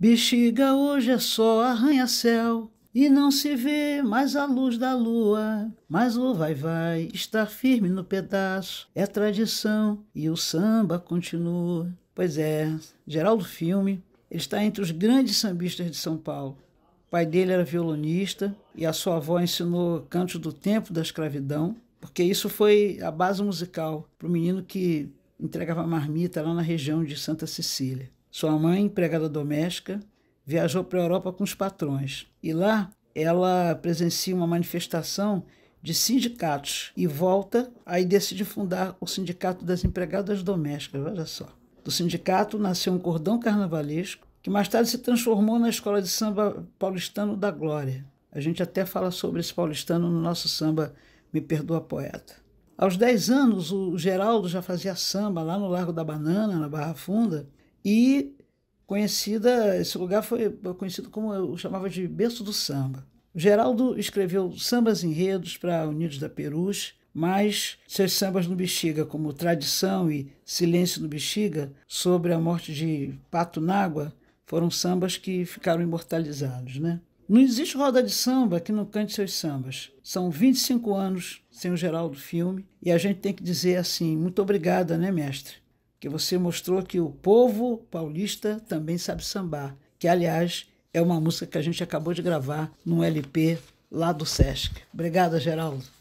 Bexiga hoje é só arranha-céu e não se vê mais a luz da lua, mas o vai-vai está firme no pedaço, é tradição e o samba continua. Pois é, Geraldo Filme, ele está entre os grandes sambistas de São Paulo. O pai dele era violonista e a sua avó ensinou cantos do tempo da escravidão, porque isso foi a base musical para o menino que entregava marmita lá na região de Santa Cecília. Sua mãe, empregada doméstica, viajou para a Europa com os patrões. E lá ela presencia uma manifestação de sindicatos e volta, aí decide fundar o Sindicato das Empregadas Domésticas, olha só. Do sindicato nasceu um cordão carnavalesco, que mais tarde se transformou na Escola de Samba Paulistano da Glória. A gente até fala sobre esse paulistano no nosso samba Me Perdoa Poeta. Aos 10 anos, o Geraldo já fazia samba lá no Largo da Banana, na Barra Funda, e conhecida, esse lugar foi conhecido como eu chamava de berço do samba. O Geraldo escreveu sambas enredos para Unidos da Perus, mas seus sambas no Bexiga, como Tradição e Silêncio no Bexiga, sobre a morte de Pato Nágua, foram sambas que ficaram imortalizados, né? Não existe roda de samba que não cante seus sambas. São 25 anos sem o Geraldo Filme e a gente tem que dizer assim: muito obrigada, né, mestre? Que você mostrou que o povo paulista também sabe sambar. Que, aliás, é uma música que a gente acabou de gravar num LP lá do SESC. Obrigada, Geraldo.